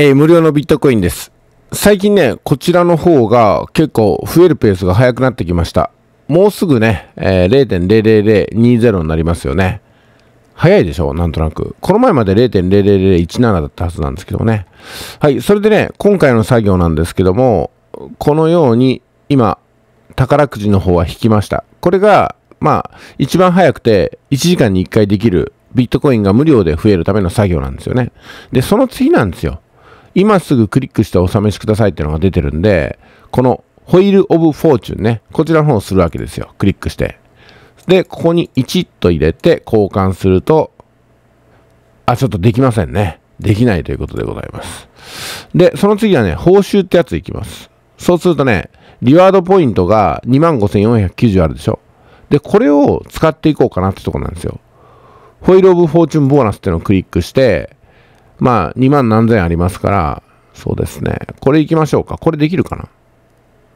えー、無料のビットコインです。最近ね、こちらの方が結構増えるペースが速くなってきました。もうすぐね、えー、0.00020になりますよね。早いでしょなんとなく。この前まで0.00017だったはずなんですけどね。はい。それでね、今回の作業なんですけども、このように今、宝くじの方は引きました。これが、まあ、一番早くて1時間に1回できるビットコインが無料で増えるための作業なんですよね。で、その次なんですよ。今すぐクリックしてお試しくださいっていうのが出てるんで、このホイールオブフォーチュンね、こちらの方をするわけですよ。クリックして。で、ここに1と入れて交換すると、あ、ちょっとできませんね。できないということでございます。で、その次はね、報酬ってやついきます。そうするとね、リワードポイントが25,490あるでしょ。で、これを使っていこうかなってとこなんですよ。ホイールオブフォーチュンボーナスっていうのをクリックして、まあ、2万何千ありますから、そうですね。これ行きましょうか。これできるかな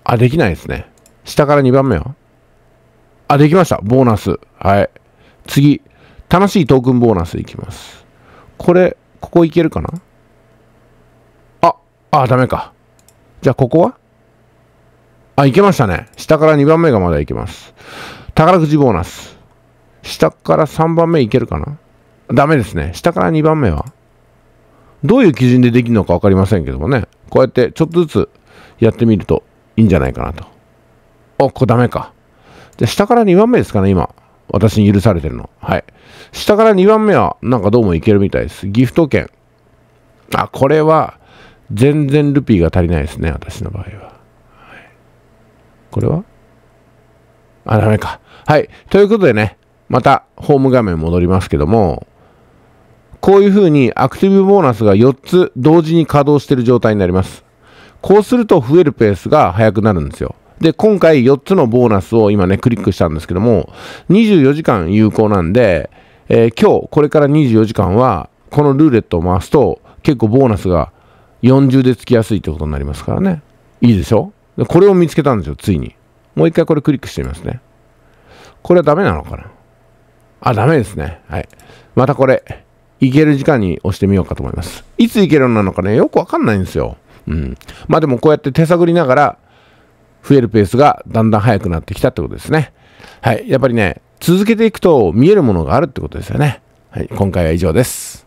あ、できないですね。下から2番目はあ、できました。ボーナス。はい。次。楽しいトークンボーナス行きます。これ、ここ行けるかなあ、あ、ダメか。じゃあ、ここはあ、行けましたね。下から2番目がまだ行けます。宝くじボーナス。下から3番目いけるかなダメですね。下から2番目はどういう基準でできるのか分かりませんけどもね、こうやってちょっとずつやってみるといいんじゃないかなと。お、これダメか。じゃ下から2番目ですかね、今。私に許されてるの。はい。下から2番目は、なんかどうもいけるみたいです。ギフト券。あ、これは、全然ルピーが足りないですね、私の場合は。はい、これはあ、ダメか。はい。ということでね、また、ホーム画面戻りますけども、こういうふうにアクティブボーナスが4つ同時に稼働している状態になります。こうすると増えるペースが速くなるんですよ。で、今回4つのボーナスを今ね、クリックしたんですけども、24時間有効なんで、えー、今日これから24時間は、このルーレットを回すと、結構ボーナスが40でつきやすいってことになりますからね。いいでしょでこれを見つけたんですよ、ついに。もう一回これクリックしてみますね。これはダメなのかなあ、ダメですね。はい。またこれ。行ける時間に押してみようかと思います。いつ行けるようなのかね、よくわかんないんですよ。うん。まあでもこうやって手探りながら、増えるペースがだんだん速くなってきたってことですね。はい。やっぱりね、続けていくと見えるものがあるってことですよね。はい。今回は以上です。